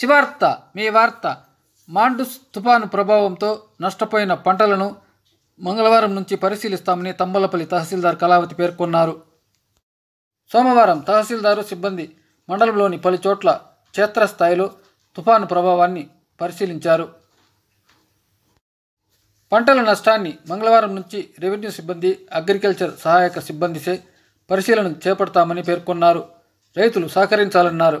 శివార్త మీ వార్త మాండుస్ తుఫాను ప్రభావంతో నష్టపోయిన పంటలను మంగళవారం నుంచి పరిశీలిస్తామని తంబలపల్లి తహసీల్దార్ కళావతి పేర్కొన్నారు సోమవారం తహసీల్దారు సిబ్బంది మండలంలోని పలుచోట్ల క్షేత్రస్థాయిలో తుఫాను ప్రభావాన్ని పరిశీలించారు పంటల నష్టాన్ని మంగళవారం నుంచి రెవెన్యూ సిబ్బంది అగ్రికల్చర్ సహాయక సిబ్బందిసే పరిశీలన చేపడతామని పేర్కొన్నారు రైతులు సహకరించాలన్నారు